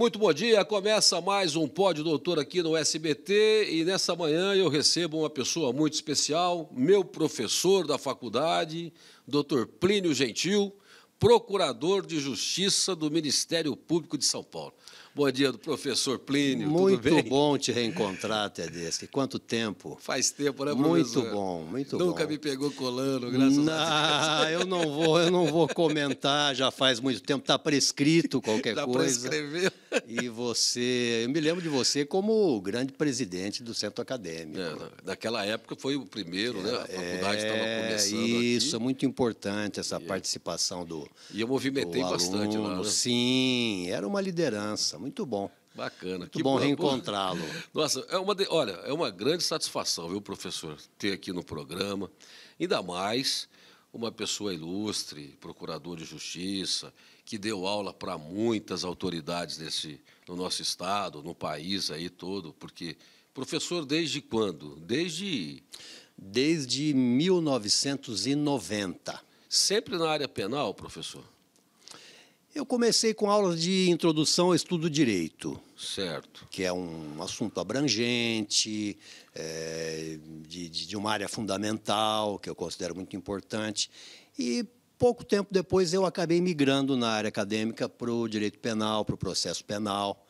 Muito bom dia, começa mais um Pódio Doutor aqui no SBT e nessa manhã eu recebo uma pessoa muito especial, meu professor da faculdade, Dr. Plínio Gentil, procurador de Justiça do Ministério Público de São Paulo. Bom dia do professor Plínio. Muito bom te reencontrar, Tedeschi. Quanto tempo? Faz tempo, né, professor? Muito bom, muito Nunca bom. Nunca me pegou colando, graças não, a Deus. Eu não vou, eu não vou comentar, já faz muito tempo, está prescrito qualquer já coisa. Prescreveu. E você, eu me lembro de você como o grande presidente do centro acadêmico. É, naquela época foi o primeiro, é, né? A faculdade estava é, começando. Isso, aqui. é muito importante essa participação do. E eu movimentei bastante aluno. lá. Né? Sim, era uma liderança muito bom. Bacana. Muito que bom reencontrá-lo. Nossa, é uma de... olha, é uma grande satisfação, viu, professor, ter aqui no programa. Ainda mais uma pessoa ilustre, procurador de justiça, que deu aula para muitas autoridades desse, no nosso estado, no país aí todo, porque professor desde quando? Desde desde 1990. Sempre na área penal, professor? Eu comecei com aulas de introdução ao estudo do direito. Certo. Que é um assunto abrangente, é, de, de uma área fundamental, que eu considero muito importante. E pouco tempo depois eu acabei migrando na área acadêmica para o direito penal, para o processo penal,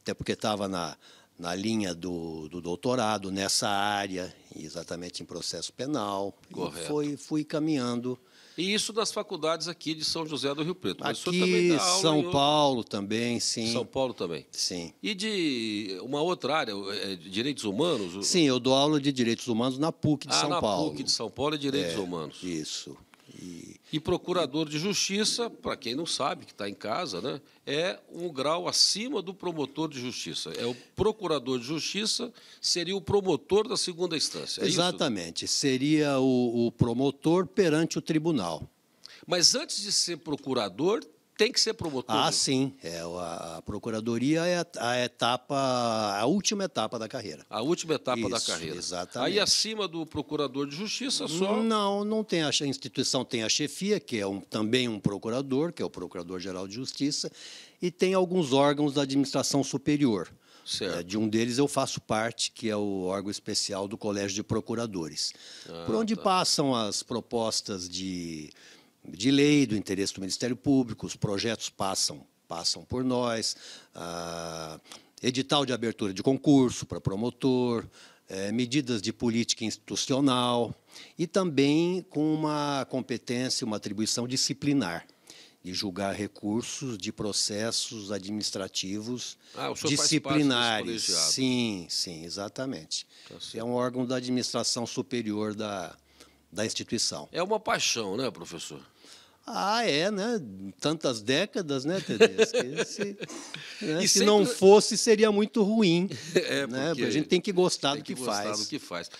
até porque estava na, na linha do, do, doutorado nessa área, exatamente em processo penal. Correto. E foi, fui caminhando e isso das faculdades aqui de São José do Rio Preto. Mas aqui, São Paulo também, sim. São Paulo também. Sim. E de uma outra área, é, direitos humanos? Sim, eu dou aula de direitos humanos na PUC de ah, São na Paulo. na PUC de São Paulo é direitos é, humanos. Isso. E e procurador de justiça, para quem não sabe, que está em casa, né, é um grau acima do promotor de justiça. É o procurador de justiça, seria o promotor da segunda instância. É Exatamente. Isso? Seria o, o promotor perante o tribunal. Mas antes de ser procurador, tem que ser promotor. Ah, sim. É, a, procuradoria é a, etapa, a última etapa da carreira. A última etapa Isso, da carreira. Exatamente. Aí acima do procurador de justiça só. Não, não tem. A, instituição tem a chefia, que é um, também um procurador, que é o Procurador-Geral de Justiça, e tem alguns órgãos da administração superior. É, de um deles eu faço parte, que é o órgão especial do Colégio de Procuradores, ah, por onde tá. passam as propostas de de lei, do interesse do Ministério Público, os projetos passam, passam por nós, ah, edital de abertura de concurso para promotor, eh, medidas de política institucional e também com uma competência, uma atribuição disciplinar de julgar recursos de processos administrativos ah, disciplinares. sim, sim, exatamente. Tá é um órgão da administração superior da, da instituição. É uma paixão, né, professor? Ah, é, né? Tantas décadas, né, Tedesco? Né, se, né? se não fosse, seria muito ruim. É, né? A gente tem que gostar, tem do, que que gostar do que faz.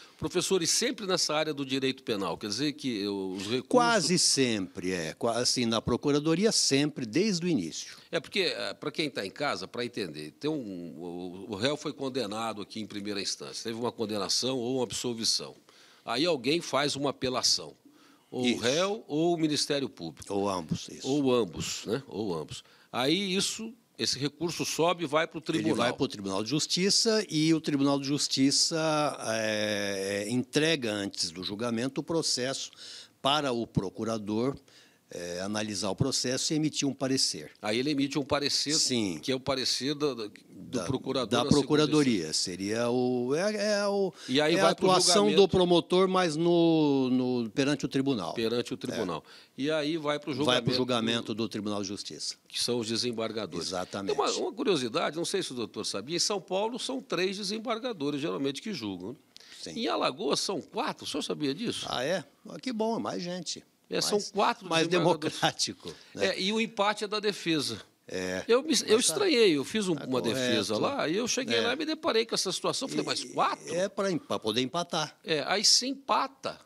sempre nessa área do direito penal, quer dizer que os recursos... Quase sempre, é. Assim, na procuradoria, sempre, desde o início. É porque, eh, para quem está em casa, para entender, tem um, o réu foi condenado aqui em primeira instância, teve uma condenação ou uma absolvição. Aí alguém faz uma apelação ou isso. o réu ou o Ministério Público. Ou ambos, isso. Ou ambos, né? Ou ambos. Aí isso, esse recurso sobe e vai para o tribunal. Ele vai para o Tribunal de Justiça e o Tribunal de Justiça é, entrega antes do julgamento o processo para o procurador é, analisar o processo e emitir um parecer. Aí ele emite um parecer, Sim. que é o parecer do, do da, procurador. Da procuradoria, seria o é, é o e aí é vai a atuação do promotor, mas no, no perante o tribunal. Perante o tribunal. É. E aí vai para o julgamento. Vai para o julgamento do, do, Tribunal de Justiça. Que são os desembargadores. Exatamente. Uma, uma, curiosidade, não sei se o doutor sabia, em São Paulo são três desembargadores geralmente que julgam. Né? Sim. Em Alagoas são quatro. O senhor sabia disso? Ah é. Ah, que bom, é mais gente. É, são quatro mais democrático. Né? É, e o empate é da defesa. É, eu, me, eu tá estranhei, eu fiz um, tá uma correto, defesa lá, e eu cheguei é. lá e me deparei com essa situação. Falei, e, mas quatro? É para poder empatar. É, aí se empata,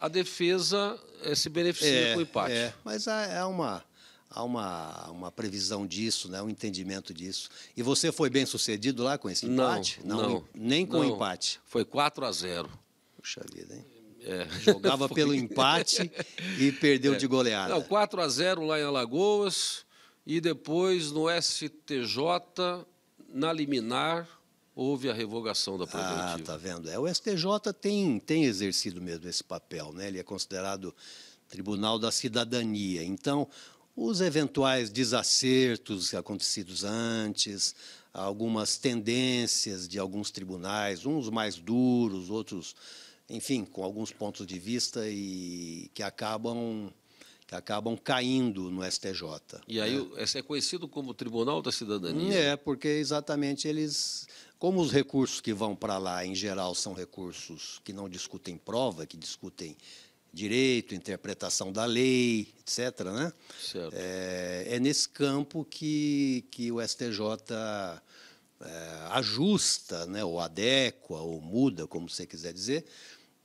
a defesa eh, se beneficia é, com o empate. É, mas há, uma, há uma, uma previsão disso, né, um entendimento disso. E você foi bem sucedido lá com esse empate? Não, não, não nem com não. empate. Foi 4 a 0. Puxa vida, hein? É, jogava pelo empate e perdeu é. de goleada. Não, 4 a 0 lá em Alagoas e depois no STJ, na liminar, houve a revogação da proibitiva. Ah, tá vendo. É, o STJ tem, tem exercido mesmo esse papel, né? Ele é considerado Tribunal da Cidadania. Então, os eventuais desacertos acontecidos antes, algumas tendências de alguns tribunais, uns mais duros, outros enfim, com alguns pontos de vista e que acabam que acabam caindo no STJ. E aí né? esse é conhecido como Tribunal da Cidadania. É, né? porque exatamente eles, como os recursos que vão para lá em geral são recursos que não discutem prova, que discutem direito, interpretação da lei, etc. Né? É, é, nesse campo que que o STJ é, ajusta, né, ou adequa, ou muda, como você quiser dizer,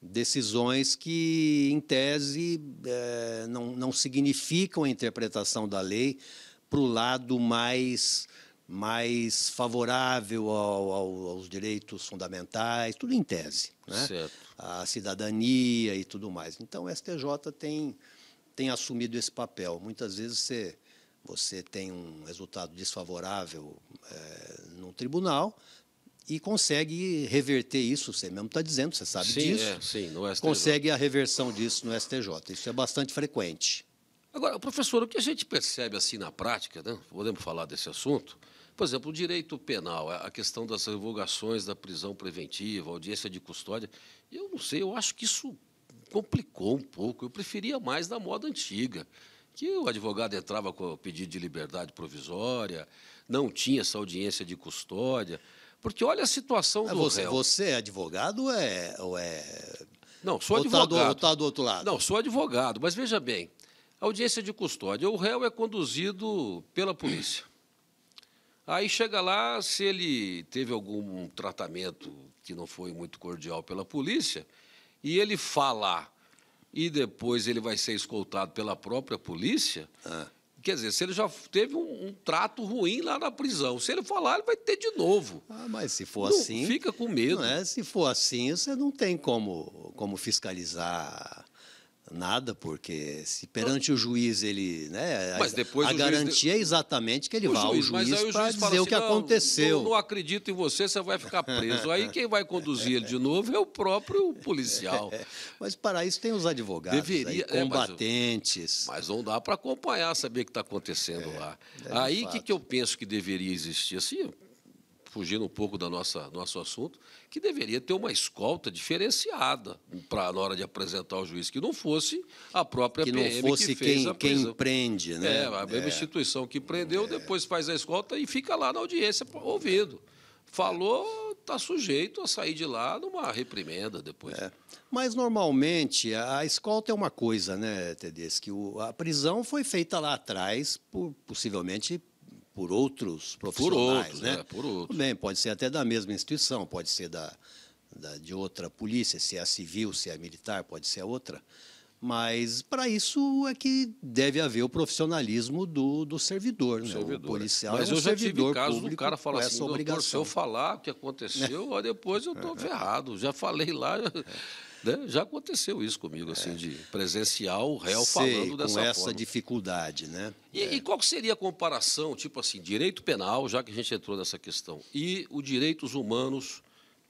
decisões que, em tese, é, não, não significam a interpretação da lei para o lado mais, mais favorável ao, ao, aos direitos fundamentais, tudo em tese, né? Certo. a cidadania e tudo mais. Então, o STJ tem, tem assumido esse papel. Muitas vezes você, você tem um resultado desfavorável é, num tribunal, e consegue reverter isso. Você mesmo está dizendo, você sabe sim, disso. É, sim, no STJ. Consegue a reversão disso no STJ. Isso é bastante frequente. Agora, professor, o que a gente percebe assim na prática, né? podemos falar desse assunto, por exemplo, o direito penal, a questão das revogações da prisão preventiva, audiência de custódia, eu não sei, eu acho que isso complicou um pouco. Eu preferia mais da moda antiga, que o advogado entrava com o pedido de liberdade provisória, não tinha essa audiência de custódia. Porque olha a situação é, do você, réu. Você é advogado ou é, ou é... Não, sou ou tá advogado. Está do, do outro lado? Não, sou advogado. Mas veja bem, a audiência de custódia, o réu é conduzido pela polícia. Aí chega lá, se ele teve algum tratamento que não foi muito cordial pela polícia, e ele falar e depois ele vai ser escoltado pela própria polícia, ah. Quer dizer, se ele já teve um, um, trato ruim lá na prisão, se ele falar, ele vai ter de novo. Ah, mas se for não, assim. Fica com medo. É? Se for assim, você não tem como, como fiscalizar Nada, porque se então perante o juiz ele. Né, mas depois a garantia é exatamente que ele vá o ao juiz para dizer assim, o que aconteceu. Não, não acredito em você, você vai ficar preso. Aí quem vai conduzir ele de novo é o próprio policial. É, mas para isso tem os advogados, Deveria, aí, combatentes. É, mas, mas, não dá para acompanhar, saber o que está acontecendo é, lá. É aí o que, que eu penso que deveria existir? Assim, fugindo um pouco do nosso assunto, que deveria ter uma escolta diferenciada para na hora de apresentar o juiz, que não fosse a própria que PM não fosse que quem, quem prende, né? É, a mesma é. instituição que prendeu, é. depois faz a escolta e fica lá na audiência ouvindo. Falou, está sujeito a sair de lá numa reprimenda depois. É. Mas, normalmente, a escolta é uma coisa, né, Tedeschi? O, a prisão foi feita lá atrás, por, possivelmente por outros profissionais. Por outros, né? É, por outros. Bem, pode ser até da mesma instituição, pode ser da, da, de outra polícia, se é a civil, se é a militar, pode ser a outra. Mas para isso é que deve haver o profissionalismo do, do servidor, né? servidor. O é. policial Mas é um eu já servidor tive do cara falar é assim, obrigação. se eu falar o que aconteceu, é. depois eu estou é, ferrado. Já falei lá. É. Né? Já aconteceu isso comigo, assim, de presencial, o réu Sei, falando dessa com essa forma. dificuldade, né? E, e é. qual seria a comparação, tipo assim, direito penal, já que a gente entrou nessa questão, e os direitos humanos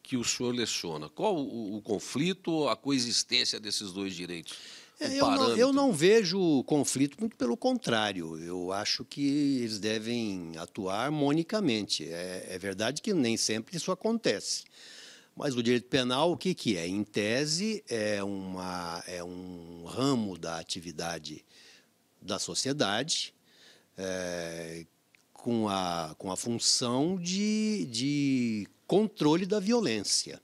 que o senhor leciona? Qual o, o conflito, a coexistência desses dois direitos? É, um eu, não, eu, não, vejo conflito, muito pelo contrário. Eu acho que eles devem atuar harmonicamente. É, é verdade que nem sempre isso acontece. Mas o direito penal, o que, que é? Em tese, é, uma, é um ramo da atividade da sociedade é, com, a, com a função de, de controle da violência.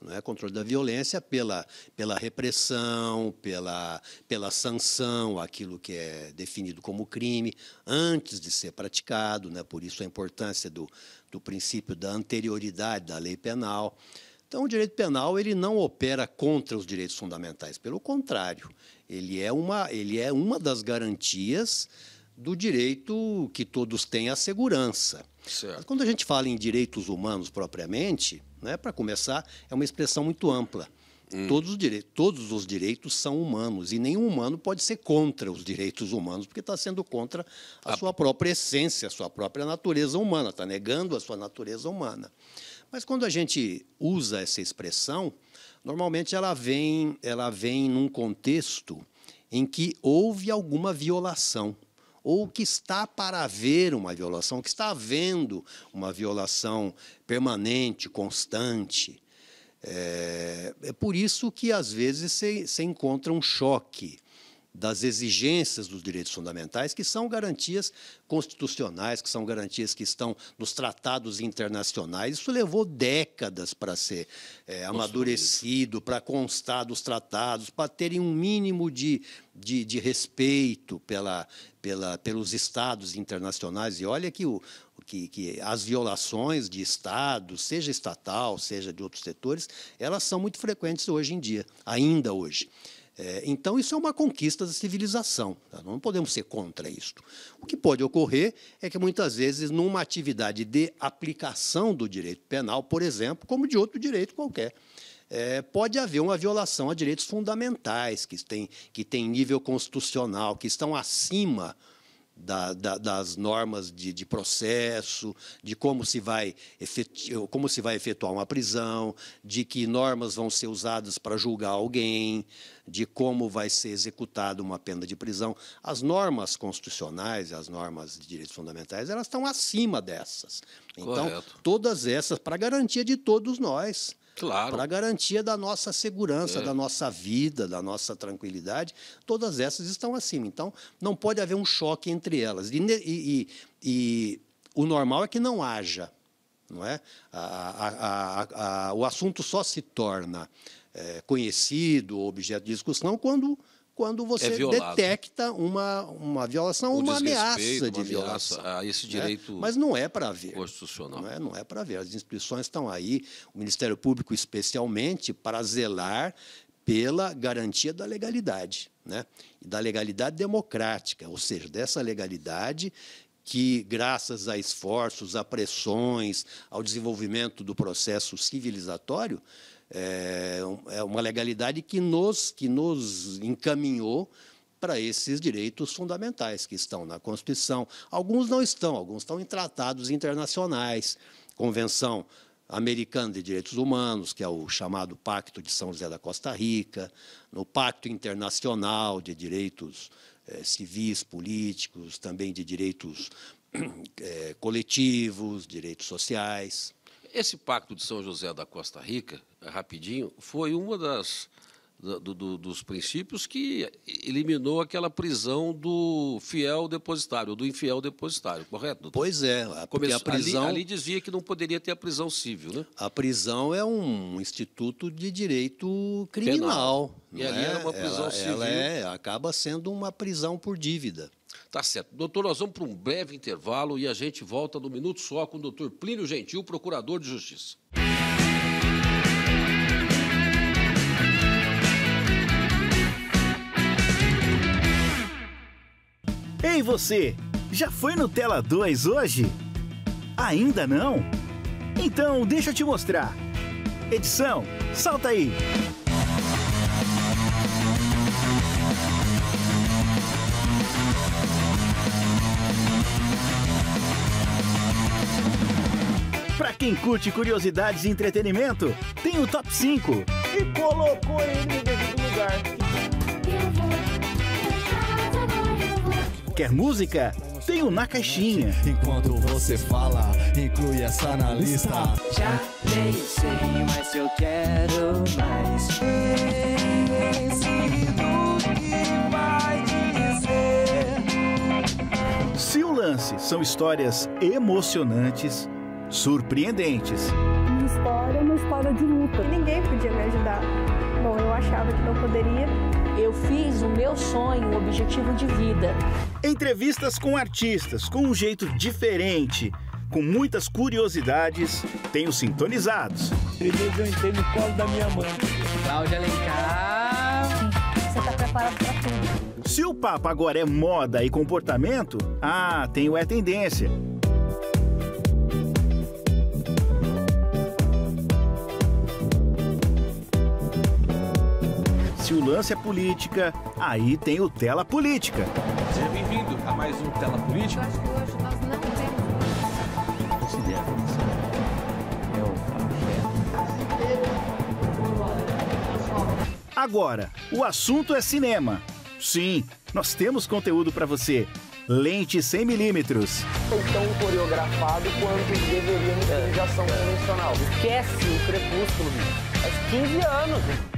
Não é controle da violência pela, pela repressão, pela, pela sanção, aquilo que é definido como crime, antes de ser praticado, né? por isso a importância do, do princípio da anterioridade da lei penal. Então, o direito penal ele não opera contra os direitos fundamentais, pelo contrário, ele é uma, ele é uma das garantias do direito que todos têm à segurança. Certo. quando a gente fala em direitos humanos propriamente, né? Para começar, é uma expressão muito ampla. Hum. Todos, os direitos, todos os direitos são humanos e nenhum humano pode ser contra os direitos humanos, porque está sendo contra a, a ah. sua própria essência, a sua própria natureza humana, está negando a sua natureza humana. Mas quando a gente usa essa expressão, normalmente ela vem, ela vem num contexto em que houve alguma violação ou que está para haver uma violação, que está havendo uma violação permanente, constante. É, é por isso que às vezes se encontra um choque das exigências dos direitos fundamentais, que são garantias constitucionais, que são garantias que estão nos tratados internacionais. Isso levou décadas para ser é, amadurecido, para constar dos tratados, para terem um mínimo de, de, de respeito pela, pela, pelos estados internacionais. E olha que o, que, que, as violações de Estado, seja estatal, seja de outros setores, elas são muito frequentes hoje em dia, ainda hoje. É, então, isso é uma conquista da civilização. Tá? Não podemos ser contra isso O que pode ocorrer é que, muitas vezes, numa atividade de aplicação do direito penal, por exemplo, como de outro direito qualquer, é, pode haver uma violação a direitos fundamentais que têm que tem nível constitucional, que estão acima da, da, das normas de, de, processo, de como se, vai como se vai efetuar uma prisão, de que normas vão ser usadas para julgar alguém, de como vai ser executada uma pena de prisão. As normas constitucionais, as normas de direitos fundamentais, elas estão acima dessas. Então, Correto. todas essas para garantia de todos nós. Claro. Para garantia da nossa segurança, é. da nossa vida, da nossa tranquilidade, todas essas estão acima. Então, não pode haver um choque entre elas. E, e, e, e o normal é que não haja, não é? A, a, a, o assunto só se torna é, conhecido, objeto de discussão, quando quando é você é detecta uma, uma violação, o uma ameaça de uma violação. A ah, esse né? direito. Né? Mas não é para ver. Constitucional. Não é, não é para ver. As instituições estão aí, o Ministério Público especialmente, para zelar pela garantia da legalidade, né? E da legalidade democrática, ou seja, dessa legalidade que, graças a esforços, a pressões, ao desenvolvimento do processo civilizatório, é, é, uma legalidade que nos, que nos encaminhou para esses direitos fundamentais que estão na Constituição. Alguns não estão, alguns estão em tratados internacionais, Convenção Americana de Direitos Humanos, que é o chamado Pacto de São José da Costa Rica, no Pacto Internacional de Direitos é, Civis, Políticos, também de direitos é, coletivos, direitos sociais. Esse pacto de São José da Costa Rica, eh, rapidinho, foi uma das do, do, dos princípios que eliminou aquela prisão do fiel depositário, do infiel depositário, correto? Doutor? Pois é, porque a prisão ali, ali, dizia que não poderia ter a prisão civil, né? A prisão é um instituto de direito criminal. Penal. E ali é? era uma prisão ela, civil. Ela é, acaba sendo uma prisão por dívida. Tá certo. Doutor, nós vamos para um breve intervalo e a gente volta no minuto só com o doutor Plínio Gentil, procurador de justiça. Ei você, já foi no Tela 2 hoje? Ainda não? Então deixa eu te mostrar. Edição, salta aí! quem curte curiosidades e entretenimento, tem o top 5. E colocou ele no devido lugar. Quer música? Tem o Na Caixinha. Enquanto você fala, inclui essa na lista. Já nem sei, mas eu quero mais. Esse do que vai dizer. Se o lance são histórias emocionantes surpreendentes. Minha história é uma história de luta. Ninguém podia me ajudar. Bom, eu achava que não poderia. Eu fiz o meu sonho, o objetivo de vida. Entrevistas com artistas, com um jeito diferente, com muitas curiosidades, tenho sintonizados. Primeiro eu entrei no colo da minha mãe. Cláudia Alencar. Você tá preparado pra tudo. Se o papo agora é moda e comportamento, ah, tem o É Tendência Se o lance é política, aí tem o Tela Política. Seja bem-vindo a mais um Tela Política. Agora, o assunto é cinema. Sim, nós temos conteúdo para você. Lente 100 milímetros. Tão coreografado quanto deveria no de ação convencional. Esquece o crepúsculo, bicho. Faz 15 anos, bicho.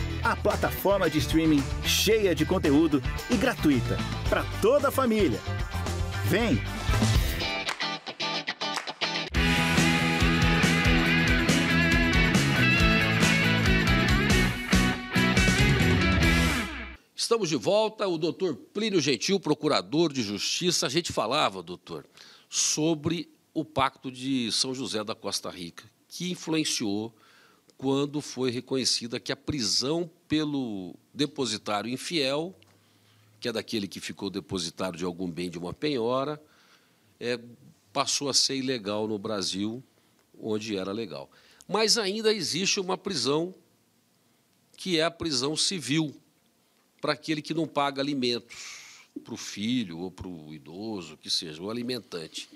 a plataforma de streaming cheia de conteúdo e gratuita para toda a família. Vem! Estamos de volta, o doutor Plínio Gentil, procurador de justiça. A gente falava, doutor, sobre o Pacto de São José da Costa Rica, que influenciou quando foi reconhecida que a prisão pelo depositário infiel, que é daquele que ficou depositário de algum bem de uma penhora, é, passou a ser ilegal no Brasil, onde era legal. Mas ainda existe uma prisão, que é a prisão civil, para aquele que não paga alimentos para o filho ou para o idoso, que seja, o alimentante.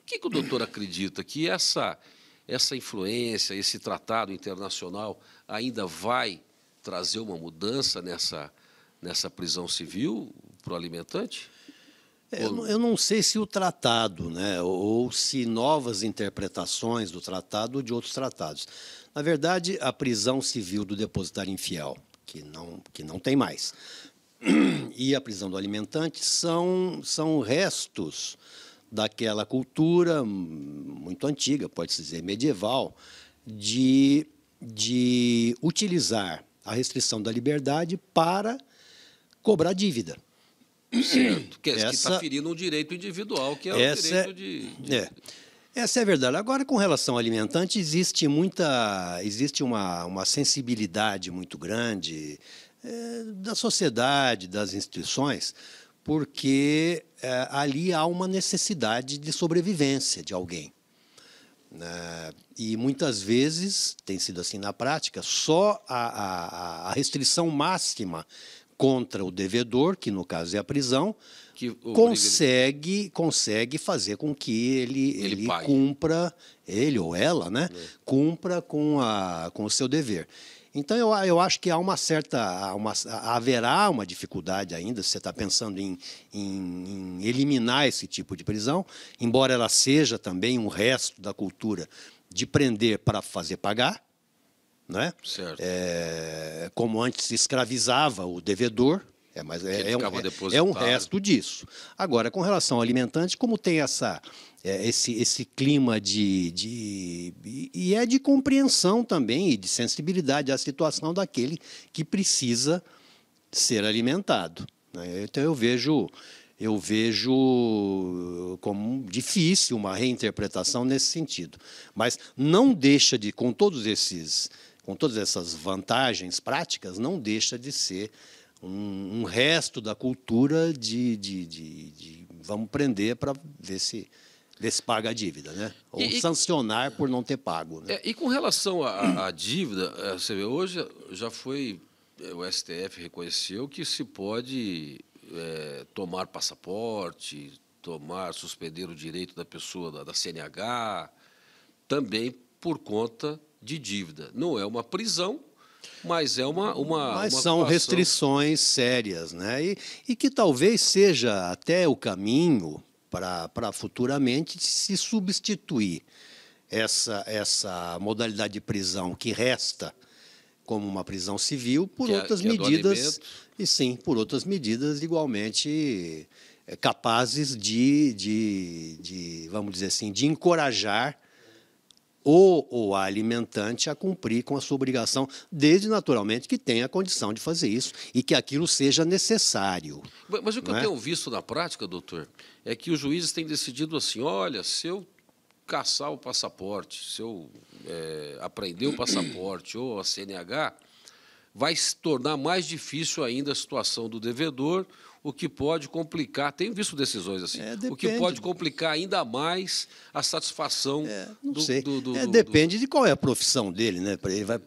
O que, que o doutor acredita que essa essa influência, esse tratado internacional ainda vai trazer uma mudança nessa, nessa prisão civil para o alimentante? É, eu, eu, não sei se o tratado, né, ou se novas interpretações do tratado ou de outros tratados. Na verdade, a prisão civil do depositário infiel, que não, que não tem mais, e a prisão do alimentante são, são restos daquela cultura hum, muito antiga, pode-se dizer medieval, de, de utilizar a restrição da liberdade para cobrar dívida. Certo, que é está ferindo um direito individual, que é o direito é, de. de... É. Essa é a verdade. Agora, com relação ao alimentante, existe muita. existe uma, uma sensibilidade muito grande é, da sociedade, das instituições, porque é, ali há uma necessidade de sobrevivência de alguém. É, e muitas vezes, tem sido assim na prática, só a, a, a restrição máxima contra o devedor, que no caso é a prisão, consegue ele... consegue fazer com que ele ele, ele cumpra ele ou ela né é. cumpra com a com o seu dever então, eu, eu acho que há uma certa. Uma, haverá uma dificuldade ainda, se você está pensando em, em, em, eliminar esse tipo de prisão, embora ela seja também um resto da cultura de prender para fazer pagar, né? certo. É, como antes se escravizava o devedor. É, mas é, é, um, é, um, resto disso. Agora, com relação ao alimentante, como tem essa, é, esse, esse clima de, de. E é de compreensão também e de sensibilidade à situação daquele que precisa ser alimentado. Né? Então eu vejo. Eu vejo como difícil uma reinterpretação nesse sentido. Mas não deixa de, com todos esses, com todas essas vantagens práticas, não deixa de ser um, um resto da cultura de, de, de, de vamos prender para ver se desse paga a dívida, né? Ou e, sancionar por não ter pago. Né? É, e com relação à dívida, é, você vê, hoje já foi, é, o STF reconheceu que se pode é, tomar passaporte, tomar, suspender o direito da pessoa da, da CNH, também por conta de dívida. Não é uma prisão, mas é uma. uma mas uma são restrições sérias, né? E, e que talvez seja até o caminho para futuramente se substituir essa, essa modalidade de prisão que resta como uma prisão civil por que é- outras é, medidas é e sim por outras medidas igualmente eh, capazes de, de, de vamos dizer assim de encorajar ou o alimentante a cumprir com a sua obrigação, desde naturalmente que tenha a condição de fazer isso e que aquilo seja necessário. Mas, mas o que é? eu tenho visto na prática, doutor, é que os juízes têm decidido assim: olha, se eu caçar o passaporte, se eu é, aprender o passaporte ou a CNH, vai se tornar mais difícil ainda a situação do devedor o que pode complicar, tenho visto decisões assim, é, o que pode complicar ainda mais a satisfação é, do, sei. Do, do, é, depende do... de qual é a profissão dele, né? Ele vai,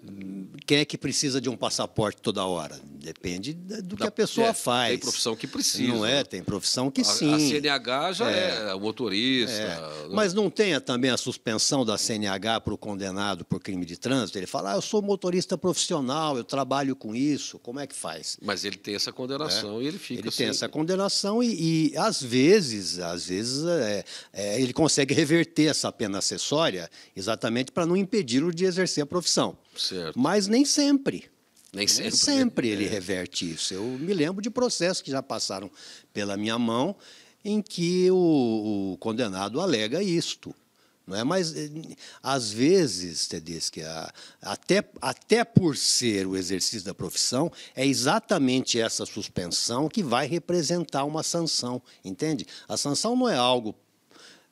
quem é que precisa de um passaporte toda hora? Depende do da, que a pessoa é, faz. Tem profissão que precisa. Não é? Né? Tem profissão que sim. A CNH já é. é, o motorista. É. Né? Mas não tenha também a suspensão da CNH para o condenado por crime de trânsito. Ele fala, ah, eu sou motorista profissional, eu trabalho com isso, como é que faz? Mas ele tem essa condenação é. e ele fica ele essa condenação e, e, às vezes, às vezes é, é, ele consegue reverter essa pena acessória exatamente para não impedir-o de exercer a profissão. Certo. Mas nem sempre. Nem sempre. Nem né? sempre ele é. reverte isso. Eu me lembro de processos que já passaram pela minha mão em que o, o condenado alega isto. Não é? Mas, eh, às vezes, Tedeschi, até, até por ser o exercício da profissão, é exatamente essa suspensão que vai representar uma sanção, entende? A sanção não é algo,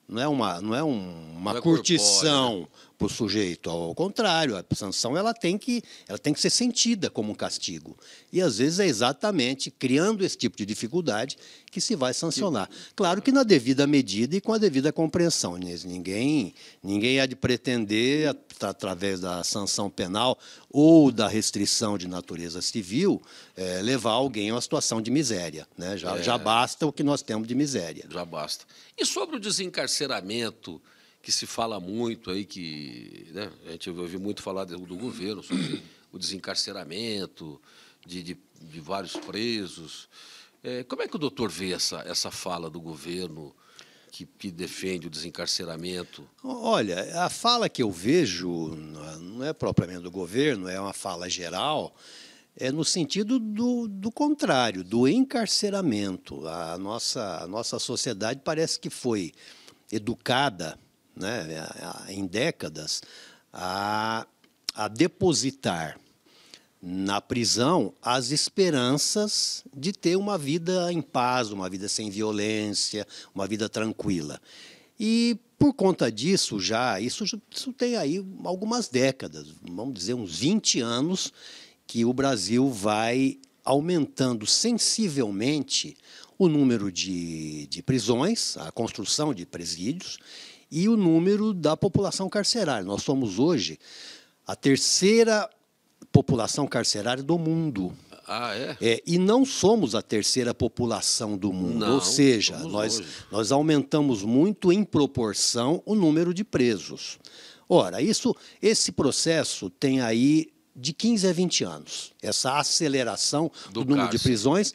não é uma, não é uma não é curtição, né? para o sujeito. Ao contrário, a sanção ela tem, que, ela tem que ser sentida como um castigo. E às vezes é exatamente criando esse tipo de dificuldade que se vai sancionar. Claro que na devida medida e com a devida compreensão, Inês. Né? Ninguém, ninguém há de pretender, através da sanção penal ou da restrição de natureza civil, é, levar alguém a uma situação de miséria. Né? Já, é. já basta o que nós temos de miséria. Já basta. E sobre o desencarceramento? que se fala muito aí, que né, a gente ouve muito falar do, do governo sobre o desencarceramento de, de, de vários presos. É, como é que o doutor vê essa, essa fala do governo que, que, defende o desencarceramento? Olha, a fala que eu vejo não é propriamente do governo, é uma fala geral, é no sentido do, do contrário, do encarceramento. A nossa, a nossa sociedade parece que foi educada né, em décadas, a, a depositar na prisão as esperanças de ter uma vida em paz, uma vida sem violência, uma vida tranquila. E por conta disso, já, isso, isso tem aí algumas décadas, vamos dizer, uns 20 anos, que o Brasil vai aumentando sensivelmente o número de, de prisões, a construção de presídios, e o número da população carcerária. Nós somos hoje a terceira população carcerária do mundo. Ah, é? é? e não somos a terceira população do mundo. Não, ou seja, nós, nós aumentamos muito em proporção o número de presos. Ora, isso, esse processo tem aí de 15 a 20 anos. Essa aceleração do, do número de prisões,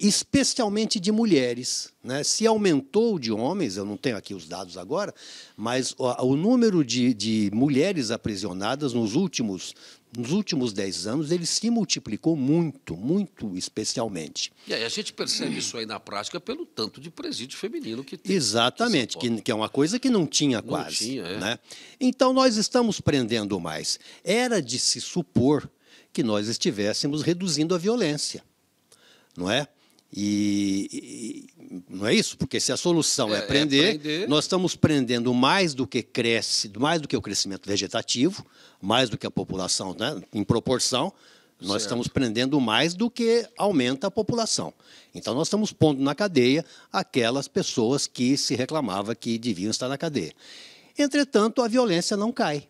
especialmente de mulheres. Né? Se aumentou de homens, eu não tenho aqui os dados agora, mas o, o número de, de mulheres aprisionadas nos últimos nos últimos dez anos ele se multiplicou muito, muito especialmente. E aí a gente percebe isso aí na prática pelo tanto de presídio feminino que tem. Exatamente, que, que é uma coisa que não tinha não quase. Tinha, é. né? Então nós estamos prendendo mais. Era de se supor que nós estivéssemos reduzindo a violência, não é? E, e, não é isso, porque se a solução é, é, prender, é, nós estamos prendendo mais do que cresce, mais do que o crescimento vegetativo, mais do que a população, né, em proporção, nós certo. estamos prendendo mais do que aumenta a população. Então nós estamos pondo na cadeia aquelas pessoas que se reclamava que deviam estar na cadeia. Entretanto, a violência não cai.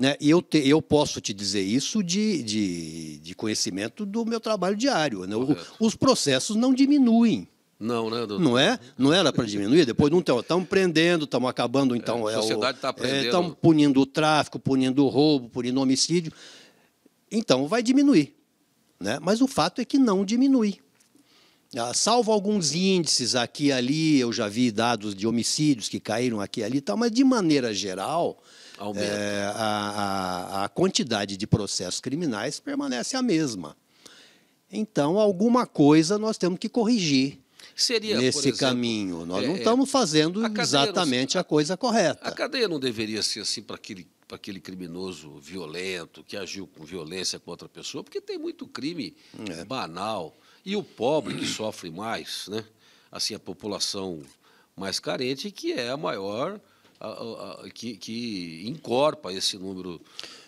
Né? Eu, te, eu posso te dizer isso de, de, de conhecimento do meu trabalho diário. Né? O, os processos não diminuem. Não, né, doutor? Não é? Não era para diminuir? Depois não estamos prendendo, estamos acabando, então. É, a é sociedade está é prendendo. Estamos é, punindo o tráfico, punindo o roubo, punindo o homicídio. Então vai diminuir. Né? Mas o fato é que não diminui. Ah, salvo alguns índices aqui e ali, eu já vi dados de homicídios que caíram aqui e ali tal, mas de maneira geral, é, a, a, a, quantidade de processos criminais permanece a mesma. Então, alguma coisa nós temos que corrigir. Seria, nesse exemplo, caminho. Nós é, não é, estamos fazendo a exatamente não, a coisa correta. A cadeia não deveria ser assim para aquele para aquele criminoso violento que agiu com violência contra a pessoa, porque tem muito crime é. banal, e o pobre que sofre mais, né? assim, a população mais carente, que é a maior, a, a, a, que, que encorpa esse número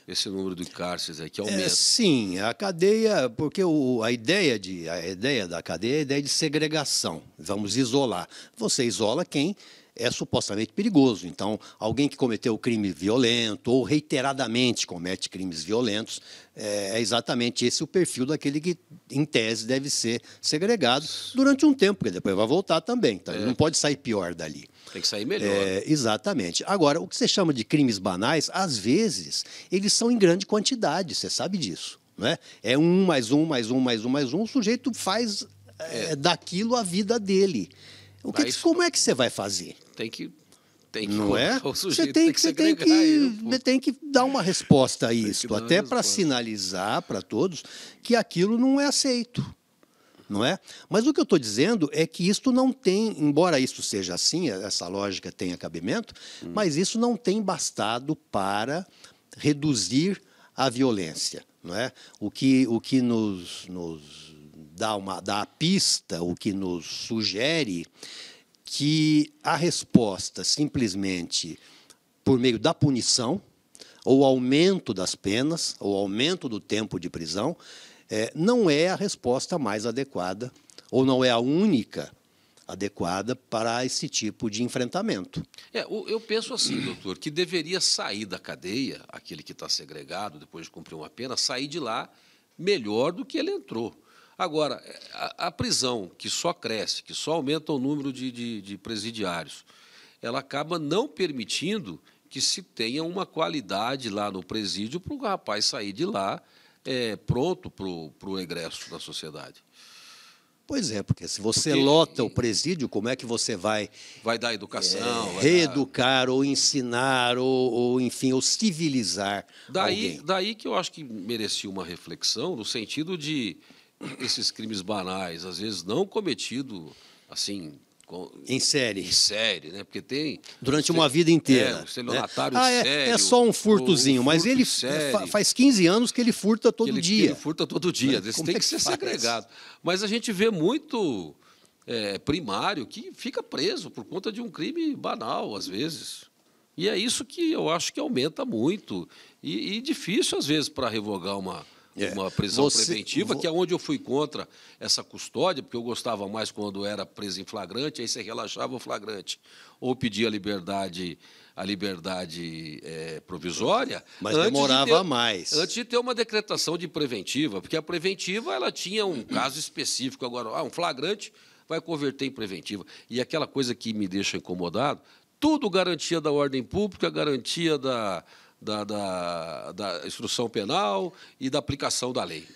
esse número de cárceres que é, aumenta. É, sim, a cadeia, porque o, a, ideia de, a ideia da cadeia é a ideia de segregação. Vamos isolar. Você isola quem é supostamente perigoso. Então, alguém que cometeu crime violento ou reiteradamente comete crimes violentos, é, é exatamente esse o perfil daquele que, em tese, deve ser segregado durante um tempo, porque depois vai voltar também. Então, é. Ele não pode sair pior dali. Tem que sair melhor. É, exatamente. Agora, o que você chama de crimes banais, às vezes, eles são em grande quantidade, você sabe disso. Não é? é um mais um, mais um, mais um, mais um. O sujeito faz é, é. daquilo a vida dele. O que, que como é que você vai fazer? Tem que tem que não é? você tem que, você tem que, tem que dar uma resposta a isso, até para sinalizar para todos que aquilo não é aceito. Não é? Mas o que eu estou dizendo é que isto não tem, embora isso seja assim, essa lógica tenha cabimento, hum. mas isso não tem bastado para reduzir a violência. Não é? O que, o que nos, nos dá, uma, dá a pista, o que nos sugere que a resposta simplesmente por meio da punição, ou aumento das penas, ou aumento do tempo de prisão, é, não é a resposta mais adequada, ou não é a única adequada para esse tipo de enfrentamento. É, eu penso assim, doutor, que deveria sair da cadeia, aquele que está segregado depois de cumprir uma pena, sair de lá melhor do que ele entrou. Agora, é, a, a, prisão, que só cresce, que só aumenta o número de, de, de presidiários, ela acaba não permitindo que se tenha uma qualidade lá no presídio para o rapaz sair de lá é, pronto para o egresso da sociedade. Pois é, porque se você porque, lota o presídio, como é que você vai. Vai dar educação. É, reeducar, dar... ou ensinar, ou, ou, enfim, ou civilizar. Daí, alguém. daí que eu acho que merecia uma reflexão, no sentido de esses crimes banais, às vezes não cometido assim em série. Em série, né? Porque tem. Durante uma vida inteira. É, celulatário né? ah, é, sério, é só um furtozinho, um furto mas ele sério, faz 15 anos que ele furta todo ele, dia. Ele furta todo dia, mas, né? tem é que, que ser faz? segregado. Mas a gente vê muito é, primário que fica preso por conta de um crime banal, às vezes. E é isso que eu acho que aumenta muito. E, e difícil, às vezes, para revogar uma, é. Uma prisão Você... preventiva, que é onde eu fui contra essa custódia, porque eu gostava mais quando era preso em flagrante, aí você relaxava o flagrante. Ou pedia liberdade a liberdade é, provisória. Mas demorava de ter, mais. Antes de ter uma decretação de preventiva, porque a preventiva ela tinha um caso específico. Agora, ah, um flagrante vai converter em preventiva. E aquela coisa que me deixa incomodado, tudo garantia da ordem pública, garantia da, da, da, da instrução penal e da aplicação da lei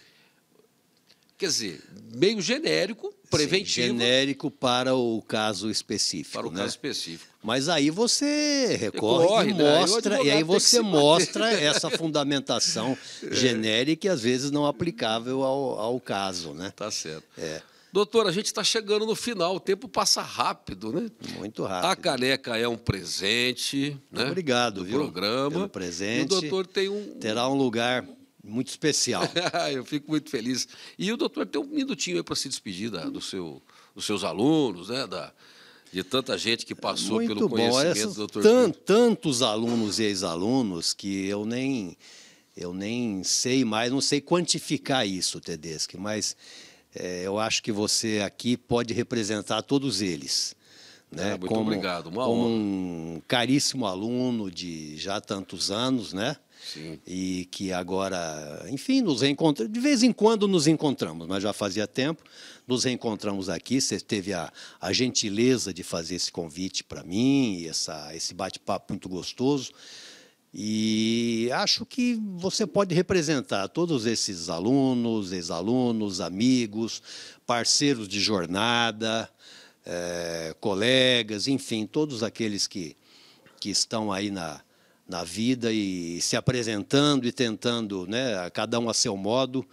quer dizer, meio genérico, preventivo. Sim, genérico para o caso específico. Para o né? caso específico. Mas aí você recorre, e né? mostra, e aí você mostra essa fundamentação é. genérica e às vezes não aplicável ao, ao caso, né? Tá certo. É. Doutor, a gente está chegando no final, o tempo passa rápido, né? Muito rápido. A caneca é um presente. Né? Obrigado, do viu? programa. Pelo presente. E o doutor tem um. Terá um lugar muito especial. Eu fico muito feliz. E o doutor tem um minutinho aí para se despedir da, do seu, dos seus alunos, né? Da, de tanta gente que passou muito pelo bom. conhecimento do doutor. Tan, tantos alunos e ex-alunos que eu nem. Eu nem sei mais, não sei quantificar isso, Tedeschi, mas é, eu acho que você aqui pode representar todos eles. Né? Ah, muito como, obrigado. Uma como honra. um caríssimo aluno de já tantos anos, né? Sim. E que agora, enfim, nos reencontramos. De vez em quando nos encontramos, mas já fazia tempo. Nos reencontramos aqui. Você teve a, a gentileza de fazer esse convite para mim, essa, esse bate-papo muito gostoso. E acho que você pode representar todos esses alunos, ex-alunos, amigos, parceiros de jornada, é, colegas, enfim, todos aqueles que, que estão aí na, na vida e se apresentando e tentando, né, cada um a seu modo,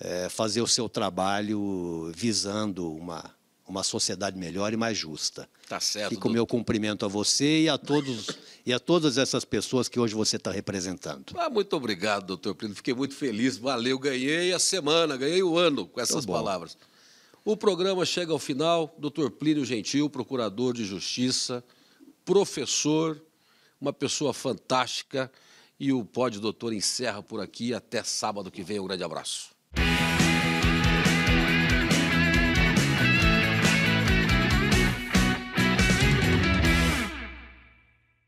é, fazer o seu trabalho visando uma, uma sociedade melhor e mais justa. Tá certo. Fica doutor. o meu cumprimento a você e a todos e a todas essas pessoas que hoje você está representando. Ah, muito obrigado, doutor Plínio. Fiquei muito feliz. Valeu, ganhei a semana, ganhei o ano com essas tá palavras. O programa chega ao final. Doutor Plínio Gentil, procurador de justiça, professor, uma pessoa fantástica. E o Pode Doutor encerra por aqui. Até sábado que vem. Um grande abraço.